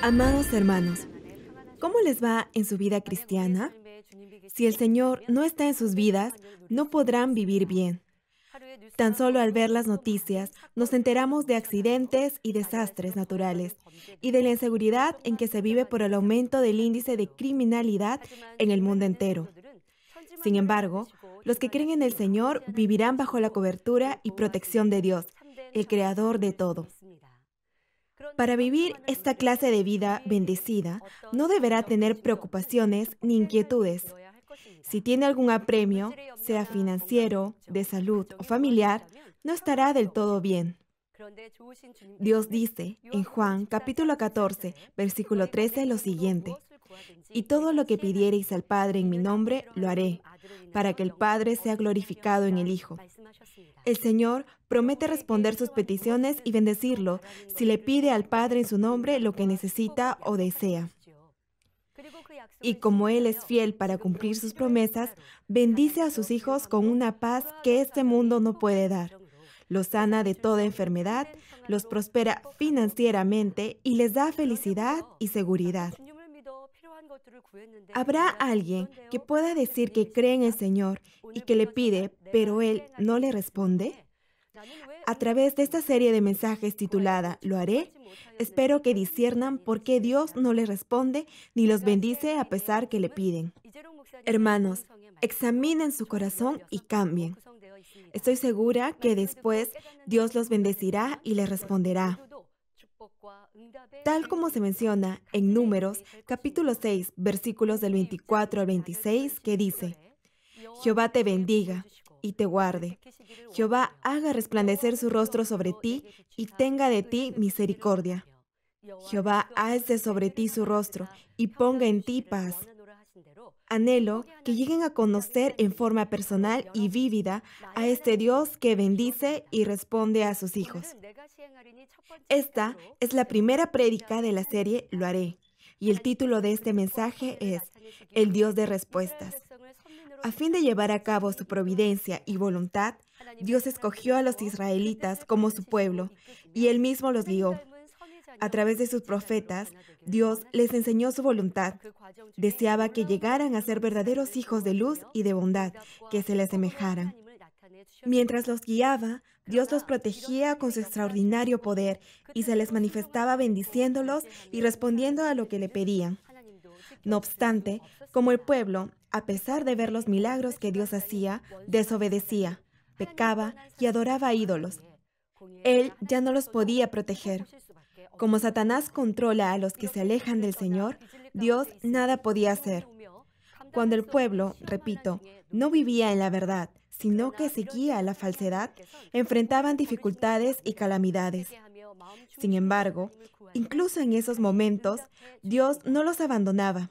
Amados hermanos, ¿cómo les va en su vida cristiana? Si el Señor no está en sus vidas, no podrán vivir bien. Tan solo al ver las noticias nos enteramos de accidentes y desastres naturales y de la inseguridad en que se vive por el aumento del índice de criminalidad en el mundo entero. Sin embargo, los que creen en el Señor vivirán bajo la cobertura y protección de Dios, el Creador de todo. Para vivir esta clase de vida bendecida, no deberá tener preocupaciones ni inquietudes. Si tiene algún apremio, sea financiero, de salud o familiar, no estará del todo bien. Dios dice en Juan capítulo 14, versículo 13 lo siguiente. Y todo lo que pidiereis al Padre en mi nombre, lo haré, para que el Padre sea glorificado en el Hijo. El Señor promete responder sus peticiones y bendecirlo si le pide al Padre en su nombre lo que necesita o desea. Y como Él es fiel para cumplir sus promesas, bendice a sus hijos con una paz que este mundo no puede dar. Los sana de toda enfermedad, los prospera financieramente y les da felicidad y seguridad. Habrá alguien que pueda decir que cree en el Señor y que le pide, pero Él no le responde. A través de esta serie de mensajes ¿eh? titulada Lo haré, espero que disiernan por qué Dios no les responde ni los bendice a eh, pesar que le piden. Hermanos, examinen su corazón y cambien. Estoy segura que pues, pues, después Dios los bendecirá y les responderá. Tal como se menciona en Números capítulo 6, versículos del 24 al 26, que dice, Jehová te bendiga y te guarde. Jehová haga resplandecer su rostro sobre ti y tenga de ti misericordia. Jehová hace sobre ti su rostro y ponga en ti paz. Anhelo que lleguen a conocer en forma personal y vívida a este Dios que bendice y responde a sus hijos. Esta es la primera prédica de la serie Lo haré, y el título de este mensaje es El Dios de respuestas. A fin de llevar a cabo su providencia y voluntad, Dios escogió a los israelitas como su pueblo, y él mismo los guió a través de sus profetas, Dios les enseñó su voluntad. Deseaba que llegaran a ser verdaderos hijos de luz y de bondad, que se les asemejaran. Mientras los guiaba, Dios los protegía con su extraordinario poder y se les manifestaba bendiciéndolos y respondiendo a lo que le pedían. No obstante, como el pueblo, a pesar de ver los milagros que Dios hacía, desobedecía, pecaba y adoraba a ídolos. Él ya no los podía proteger. Como Satanás controla a los que se alejan del Señor, Dios nada podía hacer. Cuando el pueblo, repito, no vivía en la verdad, sino que seguía la falsedad, enfrentaban dificultades y calamidades. Sin embargo, incluso en esos momentos, Dios no los abandonaba.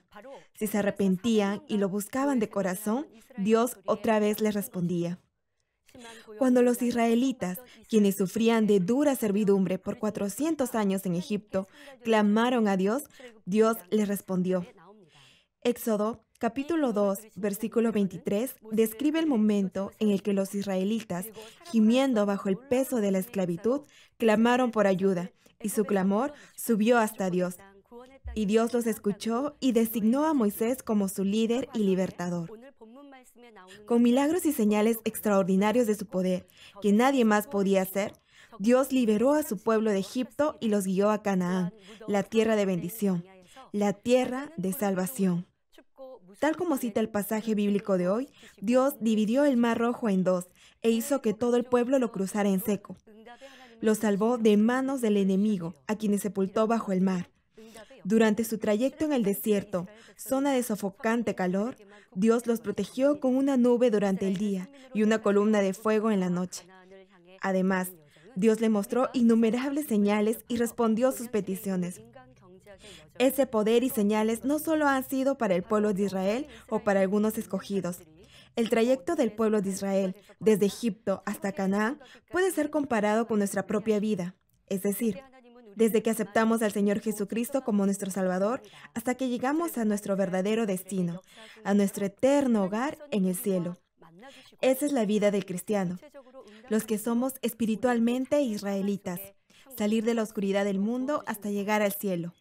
Si se arrepentían y lo buscaban de corazón, Dios otra vez les respondía. Cuando los israelitas, quienes sufrían de dura servidumbre por 400 años en Egipto, clamaron a Dios, Dios les respondió. Éxodo capítulo 2, versículo 23 describe el momento en el que los israelitas, gimiendo bajo el peso de la esclavitud, clamaron por ayuda, y su clamor subió hasta Dios, y Dios los escuchó y designó a Moisés como su líder y libertador. Con milagros y señales extraordinarios de su poder, que nadie más podía hacer, Dios liberó a su pueblo de Egipto y los guió a Canaán, la tierra de bendición, la tierra de salvación. Tal como cita el pasaje bíblico de hoy, Dios dividió el mar rojo en dos e hizo que todo el pueblo lo cruzara en seco. Lo salvó de manos del enemigo, a quienes sepultó bajo el mar. Durante su trayecto en el desierto, zona de sofocante calor, Dios los protegió con una nube durante el día y una columna de fuego en la noche. Además, Dios le mostró innumerables señales y respondió sus peticiones. Ese poder y señales no solo han sido para el pueblo de Israel o para algunos escogidos. El trayecto del pueblo de Israel desde Egipto hasta Canaán puede ser comparado con nuestra propia vida, es decir, desde que aceptamos al Señor Jesucristo como nuestro Salvador hasta que llegamos a nuestro verdadero destino, a nuestro eterno hogar en el cielo. Esa es la vida del cristiano, los que somos espiritualmente israelitas, salir de la oscuridad del mundo hasta llegar al cielo.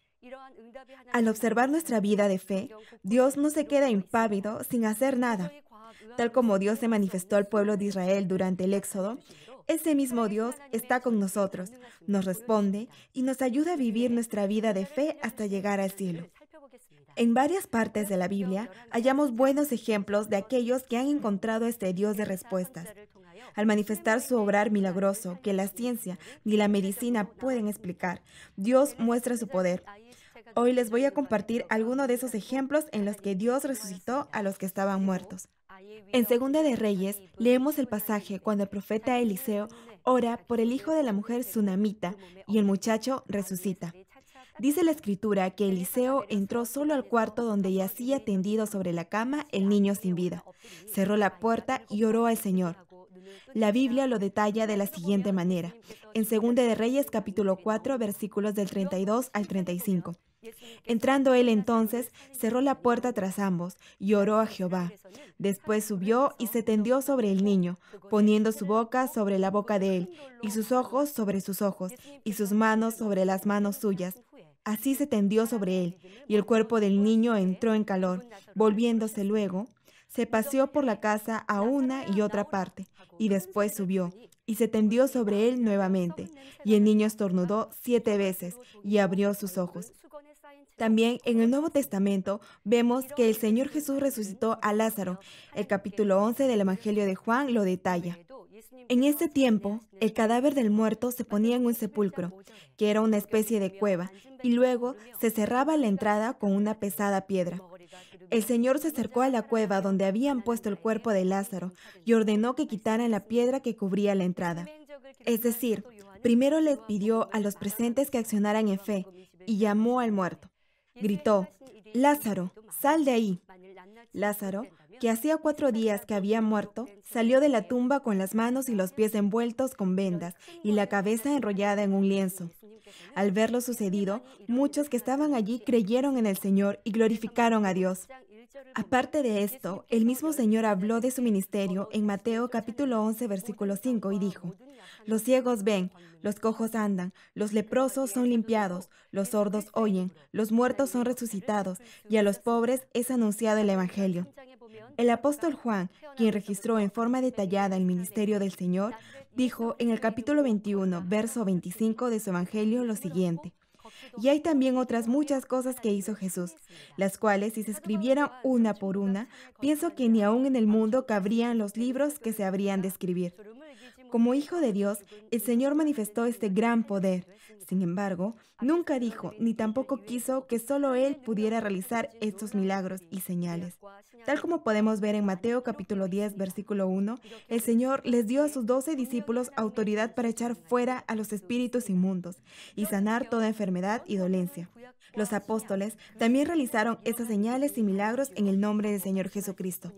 Al observar nuestra vida de fe, Dios no se queda impávido sin hacer nada. Tal como Dios se manifestó al pueblo de Israel durante el Éxodo, ese mismo Dios está con nosotros, nos responde y nos ayuda a vivir nuestra vida de fe hasta llegar al cielo. En varias partes de la Biblia hallamos buenos ejemplos de aquellos que han encontrado este Dios de respuestas. Al manifestar su obrar milagroso que la ciencia ni la medicina pueden explicar, Dios muestra su poder. Hoy les voy a compartir algunos de esos ejemplos en los que Dios resucitó a los que estaban muertos. En Segunda de Reyes leemos el pasaje cuando el profeta Eliseo ora por el hijo de la mujer tsunamita y el muchacho resucita. Dice la escritura que Eliseo entró solo al cuarto donde yacía tendido sobre la cama el niño sin vida. Cerró la puerta y oró al Señor. La Biblia lo detalla de la siguiente manera, en Segunda de Reyes capítulo 4 versículos del 32 al 35. Entrando él entonces, cerró la puerta tras ambos y oró a Jehová. Después subió y se tendió sobre el niño, poniendo su boca sobre la boca de él, y sus ojos sobre sus ojos, y sus manos sobre las manos suyas. Así se tendió sobre él, y el cuerpo del niño entró en calor. Volviéndose luego, se paseó por la casa a una y otra parte, y después subió, y se tendió sobre él nuevamente. Y el niño estornudó siete veces, y abrió sus ojos. También en el Nuevo Testamento vemos que el Señor Jesús resucitó a Lázaro. El capítulo 11 del Evangelio de Juan lo detalla. En este tiempo, el cadáver del muerto se ponía en un sepulcro, que era una especie de cueva, y luego se cerraba la entrada con una pesada piedra. El Señor se acercó a la cueva donde habían puesto el cuerpo de Lázaro y ordenó que quitaran la piedra que cubría la entrada. Es decir, primero les pidió a los presentes que accionaran en fe y llamó al muerto gritó, Lázaro, sal de ahí. Lázaro, que hacía cuatro días que había muerto, salió de la tumba con las manos y los pies envueltos con vendas y la cabeza enrollada en un lienzo. Al ver lo sucedido, muchos que estaban allí creyeron en el Señor y glorificaron a Dios. Aparte de esto, el mismo Señor habló de su ministerio en Mateo capítulo 11, versículo 5 y dijo, Los ciegos ven, los cojos andan, los leprosos son limpiados, los sordos oyen, los muertos son resucitados y a los pobres es anunciado el Evangelio. El apóstol Juan, quien registró en forma detallada el ministerio del Señor, dijo en el capítulo 21, verso 25 de su Evangelio lo siguiente. Y hay también otras muchas cosas que hizo Jesús, las cuales si se escribieran una por una, pienso que ni aún en el mundo cabrían los libros que se habrían de escribir. Como hijo de Dios, el Señor manifestó este gran poder. Sin embargo, nunca dijo ni tampoco quiso que solo Él pudiera realizar estos milagros y señales. Tal como podemos ver en Mateo capítulo 10, versículo 1, el Señor les dio a sus doce discípulos autoridad para echar fuera a los espíritus inmundos y sanar toda enfermedad y dolencia. Los apóstoles también realizaron esas señales y milagros en el nombre del Señor Jesucristo.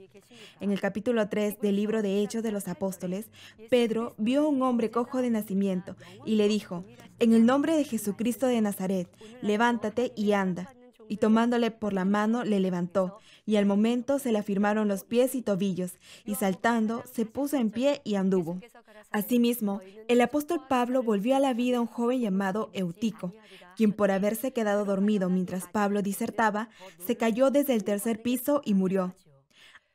En el capítulo 3 del libro de Hechos de los Apóstoles, Pedro vio a un hombre cojo de nacimiento y le dijo, en el nombre de Jesucristo de Nazaret, levántate y anda. Y tomándole por la mano le levantó y al momento se le afirmaron los pies y tobillos, y saltando se puso en pie y anduvo. Asimismo, el apóstol Pablo volvió a la vida a un joven llamado Eutico, quien por haberse quedado dormido mientras Pablo disertaba, se cayó desde el tercer piso y murió.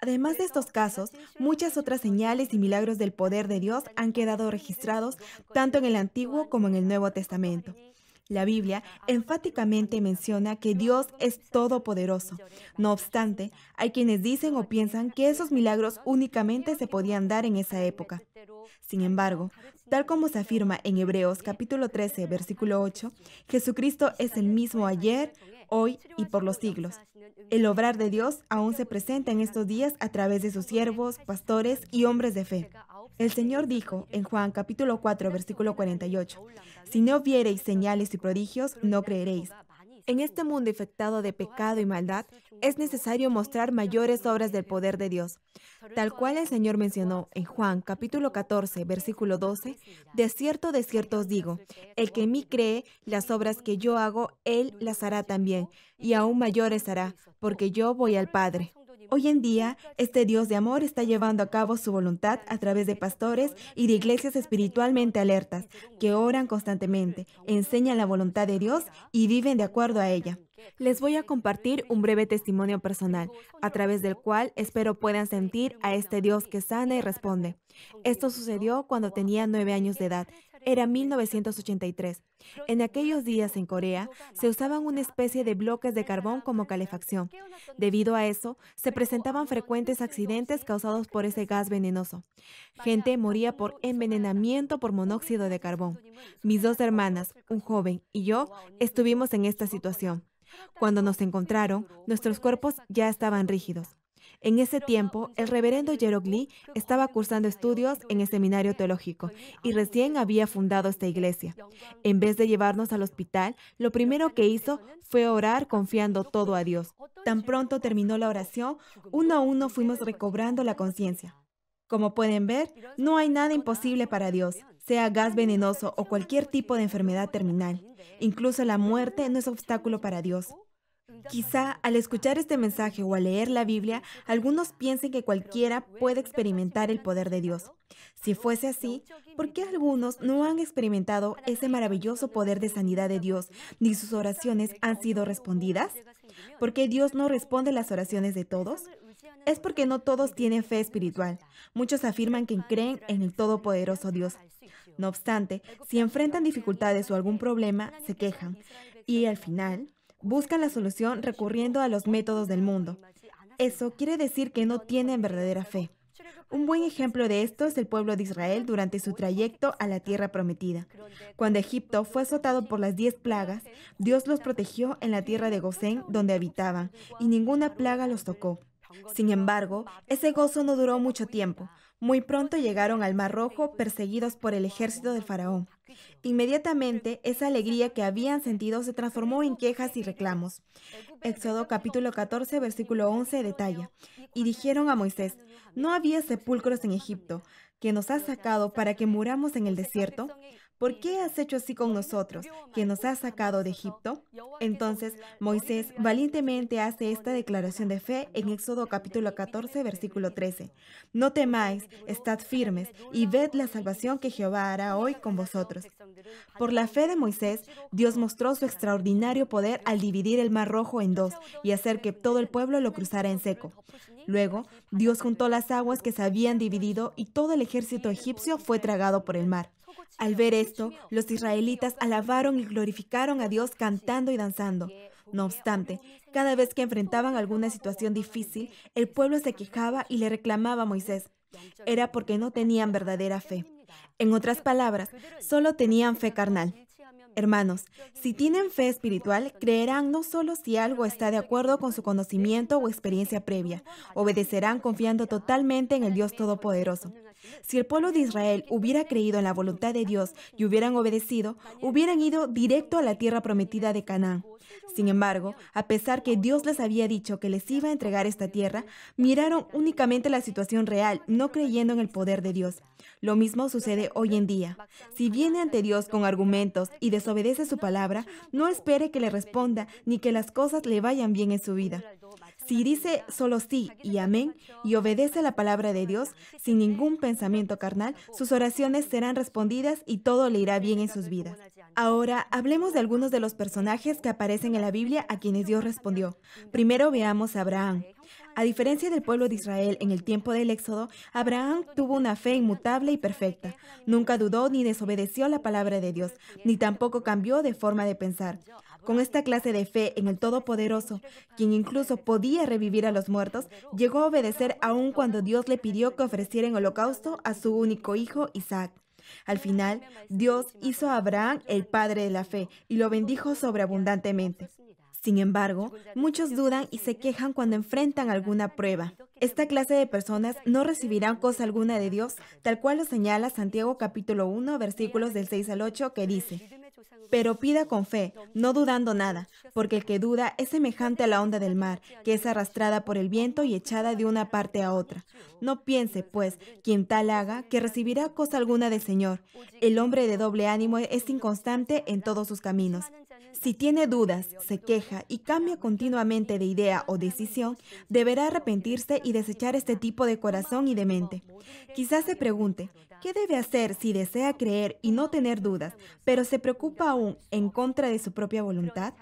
Además de estos casos, muchas otras señales y milagros del poder de Dios han quedado registrados tanto en el Antiguo como en el Nuevo Testamento. La Biblia enfáticamente menciona que Dios es todopoderoso. No obstante, hay quienes dicen o piensan que esos milagros únicamente se podían dar en esa época. Sin embargo, tal como se afirma en Hebreos capítulo 13, versículo 8, Jesucristo es el mismo ayer, hoy y por los siglos. El obrar de Dios aún se presenta en estos días a través de sus siervos, pastores y hombres de fe. El Señor dijo en Juan capítulo 4, versículo 48, Si no viereis señales y prodigios, no creeréis. En este mundo infectado de pecado y maldad, es necesario mostrar mayores obras del poder de Dios. Tal cual el Señor mencionó en Juan capítulo 14, versículo 12, De cierto, de cierto os digo, el que en mí cree, las obras que yo hago, él las hará también, y aún mayores hará, porque yo voy al Padre. Hoy en día, este Dios de amor está llevando a cabo su voluntad a través de pastores y de iglesias espiritualmente alertas, que oran constantemente, enseñan la voluntad de Dios y viven de acuerdo a ella. Les voy a compartir un breve testimonio personal, a través del cual espero puedan sentir a este Dios que sana y responde. Esto sucedió cuando tenía nueve años de edad. Era 1983. En aquellos días en Corea se usaban una especie de bloques de carbón como calefacción. Debido a eso, se presentaban frecuentes accidentes causados por ese gas venenoso. Gente moría por envenenamiento por monóxido de carbón. Mis dos hermanas, un joven y yo, estuvimos en esta situación. Cuando nos encontraron, nuestros cuerpos ya estaban rígidos. En ese tiempo, el reverendo Jerogli estaba cursando estudios en el seminario teológico y recién había fundado esta iglesia. En vez de llevarnos al hospital, lo primero que hizo fue orar confiando todo a Dios. Tan pronto terminó la oración, uno a uno fuimos recobrando la conciencia. Como pueden ver, no hay nada imposible para Dios, sea gas venenoso o cualquier tipo de enfermedad terminal. Incluso la muerte no es obstáculo para Dios. Quizá al escuchar este mensaje o al leer la Biblia, algunos piensen que cualquiera puede experimentar el poder de Dios. Si fuese así, ¿por qué algunos no han experimentado ese maravilloso poder de sanidad de Dios, ni sus oraciones han sido respondidas? ¿Por qué Dios no responde las oraciones de todos? Es porque no todos tienen fe espiritual. Muchos afirman que creen en el Todopoderoso Dios. No obstante, si enfrentan dificultades o algún problema, se quejan. Y al final, buscan la solución recurriendo a los métodos del mundo. Eso quiere decir que no tienen verdadera fe. Un buen ejemplo de esto es el pueblo de Israel durante su trayecto a la tierra prometida. Cuando Egipto fue azotado por las diez plagas, Dios los protegió en la tierra de Gosén donde habitaban, y ninguna plaga los tocó. Sin embargo, ese gozo no duró mucho tiempo. Muy pronto llegaron al Mar Rojo perseguidos por el ejército del faraón. Inmediatamente, esa alegría que habían sentido se transformó en quejas y reclamos. Éxodo capítulo 14, versículo 11 detalla, y dijeron a Moisés, no había sepulcros en Egipto, que nos has sacado para que muramos en el desierto. ¿Por qué has hecho así con nosotros, que nos has sacado de Egipto? Entonces Moisés valientemente hace esta declaración de fe en Éxodo capítulo 14, versículo 13. No temáis, estad firmes y ved la salvación que Jehová hará hoy con vosotros. Por la fe de Moisés, Dios mostró su extraordinario poder al dividir el mar rojo en dos y hacer que todo el pueblo lo cruzara en seco. Luego, Dios juntó las aguas que se habían dividido y todo el ejército egipcio fue tragado por el mar. Al ver esto, los israelitas alabaron y glorificaron a Dios cantando y danzando. No obstante, cada vez que enfrentaban alguna situación difícil, el pueblo se quejaba y le reclamaba a Moisés. Era porque no tenían verdadera fe. En otras palabras, solo tenían fe carnal. Hermanos, si tienen fe espiritual, creerán no solo si algo está de acuerdo con su conocimiento o experiencia previa, obedecerán confiando totalmente en el Dios Todopoderoso. Si el pueblo de Israel hubiera creído en la voluntad de Dios y hubieran obedecido, hubieran ido directo a la tierra prometida de Canaán. Sin embargo, a pesar que Dios les había dicho que les iba a entregar esta tierra, miraron únicamente la situación real, no creyendo en el poder de Dios. Lo mismo sucede hoy en día. Si viene ante Dios con argumentos y desobedece su palabra, no espere que le responda ni que las cosas le vayan bien en su vida. Si dice solo sí y amén y obedece la palabra de Dios sin ningún pensamiento, pensamiento carnal, sus oraciones serán respondidas y todo le irá bien en sus vidas. Ahora hablemos de algunos de los personajes que aparecen en la Biblia a quienes Dios respondió. Primero veamos a Abraham. A diferencia del pueblo de Israel en el tiempo del Éxodo, Abraham tuvo una fe inmutable y perfecta. Nunca dudó ni desobedeció la palabra de Dios, ni tampoco cambió de forma de pensar. Con esta clase de fe en el Todopoderoso, quien incluso podía revivir a los muertos, llegó a obedecer aun cuando Dios le pidió que ofreciera en holocausto a su único hijo Isaac. Al final, Dios hizo a Abraham el padre de la fe y lo bendijo sobreabundantemente. Sin embargo, muchos dudan y se quejan cuando enfrentan alguna prueba. Esta clase de personas no recibirán cosa alguna de Dios, tal cual lo señala Santiago capítulo 1, versículos del 6 al 8, que dice, Pero pida con fe, no dudando nada, porque el que duda es semejante a la onda del mar, que es arrastrada por el viento y echada de una parte a otra. No piense, pues, quien tal haga, que recibirá cosa alguna del Señor. El hombre de doble ánimo es inconstante en todos sus caminos. Si tiene dudas, se queja y cambia continuamente de idea o decisión, deberá arrepentirse y desechar este tipo de corazón y de mente. Quizás se pregunte, ¿qué debe hacer si desea creer y no tener dudas, pero se preocupa aún en contra de su propia voluntad?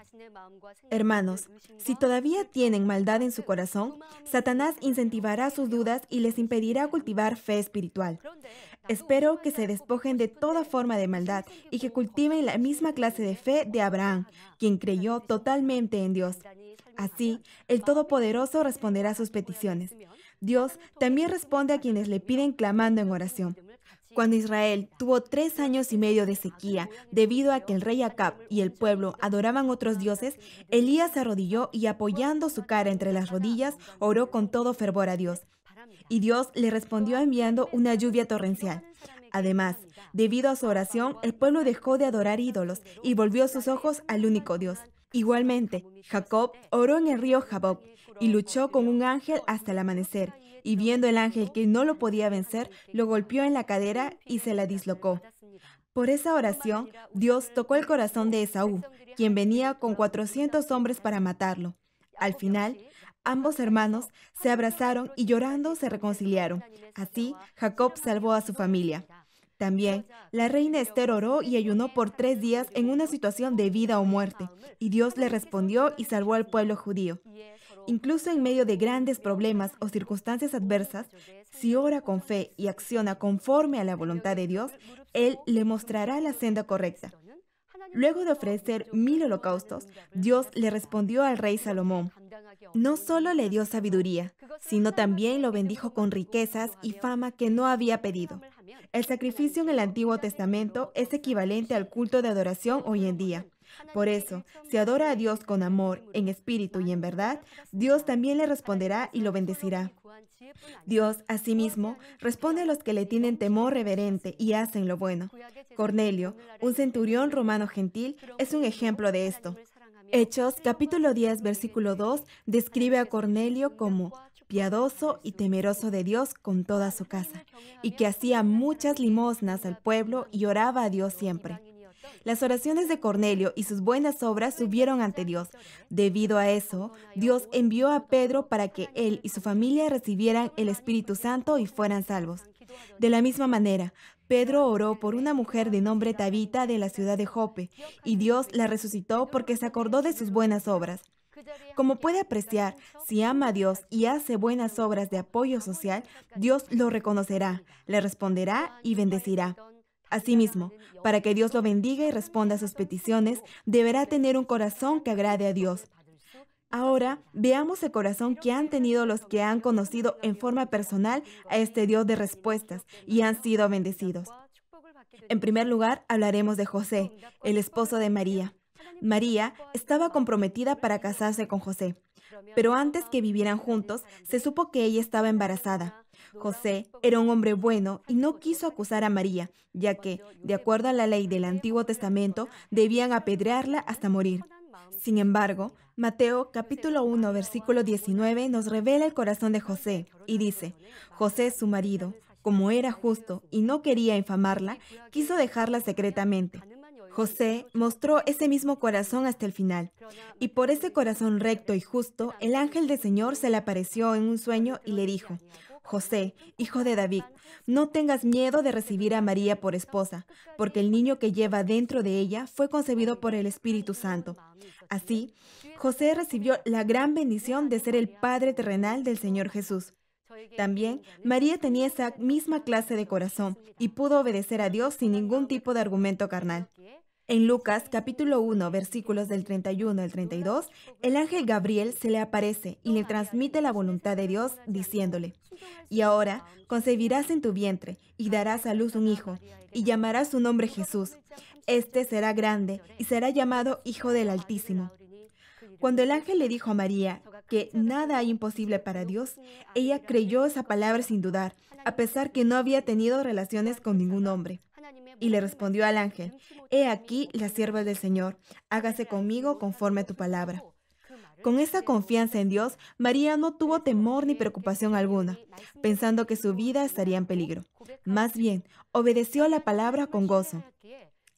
Hermanos, si todavía tienen maldad en su corazón, Satanás incentivará sus dudas y les impedirá cultivar fe espiritual. Espero que se despojen de toda forma de maldad y que cultiven la misma clase de fe de Abraham, quien creyó totalmente en Dios. Así, el Todopoderoso responderá a sus peticiones. Dios también responde a quienes le piden clamando en oración. Cuando Israel tuvo tres años y medio de sequía, debido a que el rey Acab y el pueblo adoraban otros dioses, Elías se arrodilló y apoyando su cara entre las rodillas, oró con todo fervor a Dios. Y Dios le respondió enviando una lluvia torrencial. Además, debido a su oración, el pueblo dejó de adorar ídolos y volvió sus ojos al único Dios. Igualmente, Jacob oró en el río Jabob y luchó con un ángel hasta el amanecer, y viendo el ángel que no lo podía vencer, lo golpeó en la cadera y se la dislocó. Por esa oración, Dios tocó el corazón de Esaú, quien venía con 400 hombres para matarlo. Al final, Ambos hermanos se abrazaron y llorando se reconciliaron. Así, Jacob salvó a su familia. También, la reina Esther oró y ayunó por tres días en una situación de vida o muerte, y Dios le respondió y salvó al pueblo judío. Incluso en medio de grandes problemas o circunstancias adversas, si ora con fe y acciona conforme a la voluntad de Dios, Él le mostrará la senda correcta. Luego de ofrecer mil holocaustos, Dios le respondió al rey Salomón, no solo le dio sabiduría, sino también lo bendijo con riquezas y fama que no había pedido. El sacrificio en el Antiguo Testamento es equivalente al culto de adoración hoy en día. Por eso, si adora a Dios con amor, en espíritu y en verdad, Dios también le responderá y lo bendecirá. Dios, asimismo, responde a los que le tienen temor reverente y hacen lo bueno. Cornelio, un centurión romano gentil, es un ejemplo de esto. Hechos capítulo 10 versículo 2 describe a Cornelio como piadoso y temeroso de Dios con toda su casa, y que hacía muchas limosnas al pueblo y oraba a Dios siempre. Las oraciones de Cornelio y sus buenas obras subieron ante Dios. Debido a eso, Dios envió a Pedro para que él y su familia recibieran el Espíritu Santo y fueran salvos. De la misma manera, Pedro oró por una mujer de nombre Tabita de la ciudad de Jope, y Dios la resucitó porque se acordó de sus buenas obras. Como puede apreciar, si ama a Dios y hace buenas obras de apoyo social, Dios lo reconocerá, le responderá y bendecirá. Asimismo, para que Dios lo bendiga y responda a sus peticiones, deberá tener un corazón que agrade a Dios. Ahora veamos el corazón que han tenido los que han conocido en forma personal a este Dios de respuestas y han sido bendecidos. En primer lugar, hablaremos de José, el esposo de María. María estaba comprometida para casarse con José, pero antes que vivieran juntos, se supo que ella estaba embarazada. José era un hombre bueno y no quiso acusar a María, ya que, de acuerdo a la ley del Antiguo Testamento, debían apedrearla hasta morir. Sin embargo, Mateo capítulo 1 versículo 19 nos revela el corazón de José y dice, José su marido, como era justo y no quería infamarla, quiso dejarla secretamente. José mostró ese mismo corazón hasta el final, y por ese corazón recto y justo, el ángel del Señor se le apareció en un sueño y le dijo, José, hijo de David, no tengas miedo de recibir a María por esposa, porque el niño que lleva dentro de ella fue concebido por el Espíritu Santo. Así, José recibió la gran bendición de ser el Padre terrenal del Señor Jesús. También María tenía esa misma clase de corazón y pudo obedecer a Dios sin ningún tipo de argumento carnal. En Lucas capítulo 1, versículos del 31 al 32, el ángel Gabriel se le aparece y le transmite la voluntad de Dios diciéndole, Y ahora concebirás en tu vientre y darás a luz un hijo, y llamarás su nombre Jesús. Este será grande y será llamado Hijo del Altísimo. Cuando el ángel le dijo a María que nada hay imposible para Dios, ella creyó esa palabra sin dudar, a pesar que no había tenido relaciones con ningún hombre. Y le respondió al ángel, He aquí la sierva del Señor, hágase conmigo conforme a tu palabra. Con esa confianza en Dios, María no tuvo temor ni preocupación alguna, pensando que su vida estaría en peligro. Más bien, obedeció la palabra con gozo.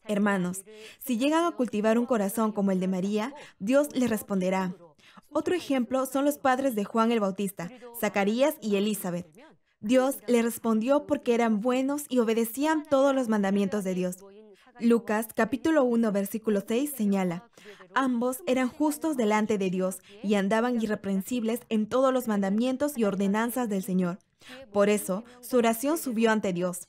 Hermanos, si llegan a cultivar un corazón como el de María, Dios les responderá. Otro ejemplo son los padres de Juan el Bautista, Zacarías y Elizabeth. Dios le respondió porque eran buenos y obedecían todos los mandamientos de Dios. Lucas capítulo 1 versículo 6 señala, ambos eran justos delante de Dios y andaban irreprensibles en todos los mandamientos y ordenanzas del Señor. Por eso, su oración subió ante Dios.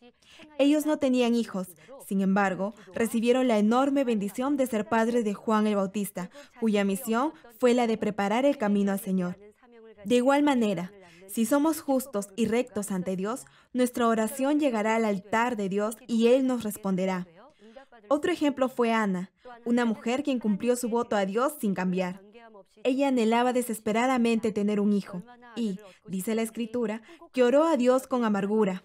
Ellos no tenían hijos, sin embargo, recibieron la enorme bendición de ser padres de Juan el Bautista, cuya misión fue la de preparar el camino al Señor. De igual manera, si somos justos y rectos ante Dios, nuestra oración llegará al altar de Dios y Él nos responderá. Otro ejemplo fue Ana, una mujer quien cumplió su voto a Dios sin cambiar. Ella anhelaba desesperadamente tener un hijo y, dice la escritura, que oró a Dios con amargura.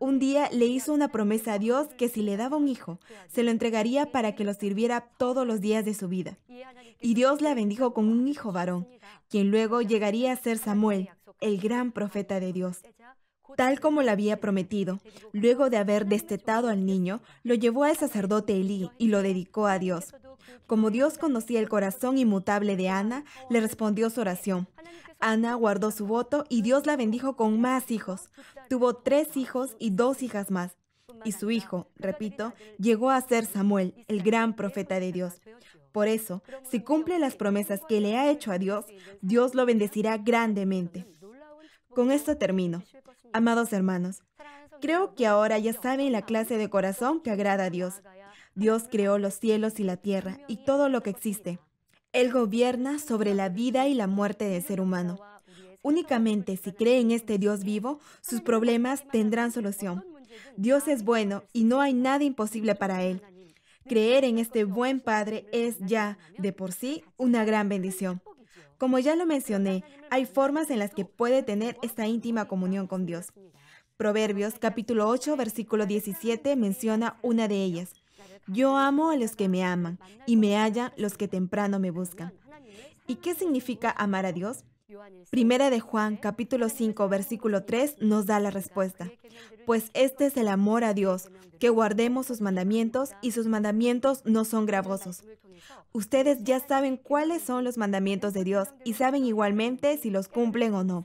Un día le hizo una promesa a Dios que si le daba un hijo, se lo entregaría para que lo sirviera todos los días de su vida. Y Dios la bendijo con un hijo varón, quien luego llegaría a ser Samuel, el gran profeta de Dios. Tal como la había prometido, luego de haber destetado al niño, lo llevó al sacerdote Elí y lo dedicó a Dios. Como Dios conocía el corazón inmutable de Ana, le respondió su oración. Ana guardó su voto y Dios la bendijo con más hijos. Tuvo tres hijos y dos hijas más. Y su hijo, repito, llegó a ser Samuel, el gran profeta de Dios. Por eso, si cumple las promesas que le ha hecho a Dios, Dios lo bendecirá grandemente. Con esto termino. Amados hermanos, creo que ahora ya saben la clase de corazón que agrada a Dios. Dios creó los cielos y la tierra y todo lo que existe. Él gobierna sobre la vida y la muerte del ser humano. Únicamente si cree en este Dios vivo, sus problemas tendrán solución. Dios es bueno y no hay nada imposible para Él. Creer en este buen Padre es ya, de por sí, una gran bendición. Como ya lo mencioné, hay formas en las que puede tener esta íntima comunión con Dios. Proverbios capítulo 8, versículo 17 menciona una de ellas. Yo amo a los que me aman y me hallan los que temprano me buscan. ¿Y qué significa amar a Dios? Primera de Juan, capítulo 5, versículo 3, nos da la respuesta. Pues este es el amor a Dios, que guardemos sus mandamientos y sus mandamientos no son gravosos. Ustedes ya saben cuáles son los mandamientos de Dios y saben igualmente si los cumplen o no.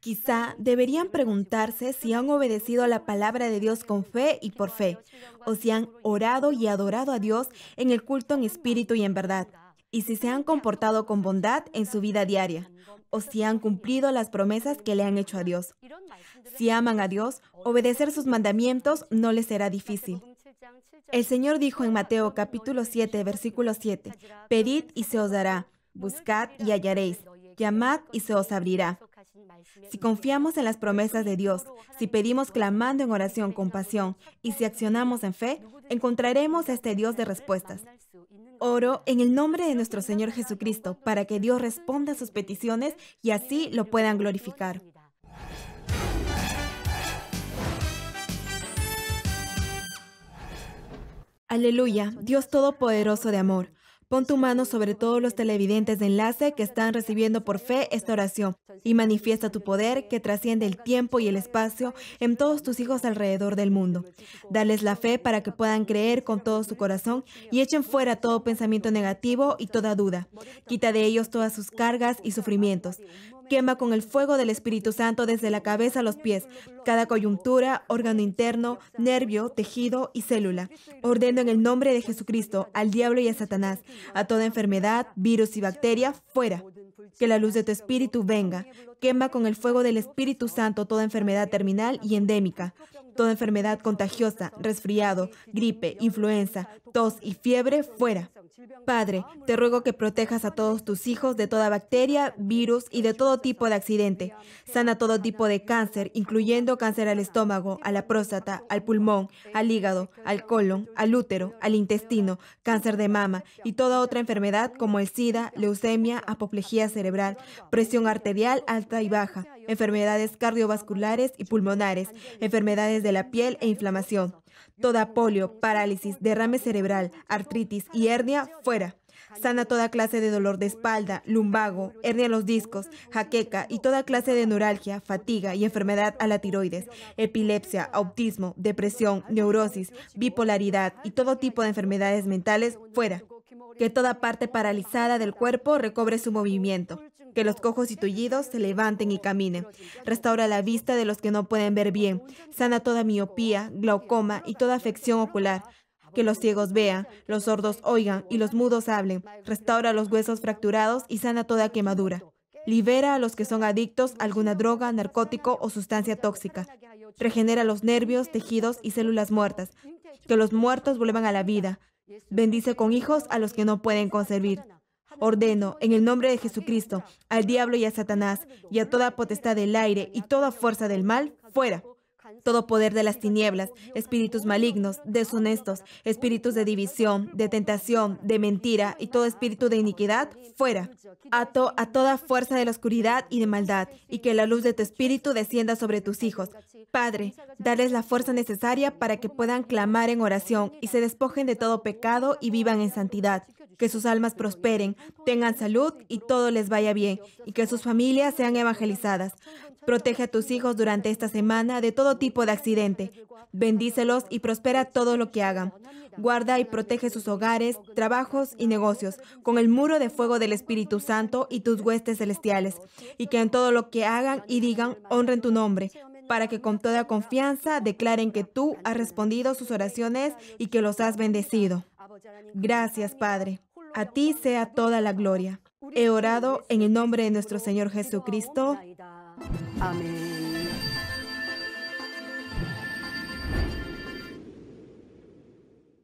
Quizá deberían preguntarse si han obedecido la palabra de Dios con fe y por fe, o si han orado y adorado a Dios en el culto en espíritu y en verdad y si se han comportado con bondad en su vida diaria, o si han cumplido las promesas que le han hecho a Dios. Si aman a Dios, obedecer sus mandamientos no les será difícil. El Señor dijo en Mateo capítulo 7, versículo 7, Pedid y se os dará, buscad y hallaréis, llamad y se os abrirá. Si confiamos en las promesas de Dios, si pedimos clamando en oración con pasión y si accionamos en fe, encontraremos a este Dios de respuestas. Oro en el nombre de nuestro Señor Jesucristo para que Dios responda a sus peticiones y así lo puedan glorificar. Aleluya, Dios Todopoderoso de amor. Pon tu mano sobre todos los televidentes de enlace que están recibiendo por fe esta oración y manifiesta tu poder que trasciende el tiempo y el espacio en todos tus hijos alrededor del mundo. Dales la fe para que puedan creer con todo su corazón y echen fuera todo pensamiento negativo y toda duda. Quita de ellos todas sus cargas y sufrimientos. Quema con el fuego del Espíritu Santo desde la cabeza a los pies, cada coyuntura, órgano interno, nervio, tejido y célula. Ordeno en el nombre de Jesucristo al diablo y a Satanás, a toda enfermedad, virus y bacteria, fuera. Que la luz de tu espíritu venga, Quema con el fuego del Espíritu Santo toda enfermedad terminal y endémica, toda enfermedad contagiosa, resfriado, gripe, influenza, tos y fiebre fuera. Padre, te ruego que protejas a todos tus hijos de toda bacteria, virus y de todo tipo de accidente. Sana todo tipo de cáncer, incluyendo cáncer al estómago, a la próstata, al pulmón, al hígado, al colon, al útero, al intestino, cáncer de mama y toda otra enfermedad como el SIDA, leucemia, apoplejía cerebral, presión arterial, alta y baja, enfermedades cardiovasculares y pulmonares, enfermedades de la piel e inflamación. Toda polio, parálisis, derrame cerebral, artritis y hernia, fuera. Sana toda clase de dolor de espalda, lumbago, hernia en los discos, jaqueca y toda clase de neuralgia, fatiga y enfermedad a la tiroides, epilepsia, autismo, depresión, neurosis, bipolaridad y todo tipo de enfermedades mentales fuera. Que toda parte paralizada del cuerpo recobre su movimiento que los cojos y tullidos se levanten y caminen. Restaura la vista de los que no pueden ver bien. Sana toda miopía, glaucoma y toda afección ocular. Que los ciegos vean, los sordos oigan y los mudos hablen. Restaura los huesos fracturados y sana toda quemadura. Libera a los que son adictos a alguna droga, narcótico o sustancia tóxica. Regenera los nervios, tejidos y células muertas. Que los muertos vuelvan a la vida. Bendice con hijos a los que no pueden concebir. Ordeno, en el nombre de Jesucristo, al diablo y a Satanás, y a toda potestad del aire y toda fuerza del mal, fuera. Todo poder de las tinieblas, espíritus malignos, deshonestos, espíritus de división, de tentación, de mentira y todo espíritu de iniquidad, fuera. Ato a toda fuerza de la oscuridad y de maldad, y que la luz de tu espíritu descienda sobre tus hijos. Padre, dales la fuerza necesaria para que puedan clamar en oración y se despojen de todo pecado y vivan en santidad que sus almas prosperen, tengan salud y todo les vaya bien, y que sus familias sean evangelizadas. Protege a tus hijos durante esta semana de todo tipo de accidente. Bendícelos y prospera todo lo que hagan. Guarda y protege sus hogares, trabajos y negocios con el muro de fuego del Espíritu Santo y tus huestes celestiales, y que en todo lo que hagan y digan honren tu nombre, para que con toda confianza declaren que tú has respondido sus oraciones y que los has bendecido. Gracias, Padre. A ti sea toda la gloria. He orado en el nombre de nuestro Señor Jesucristo. Amén.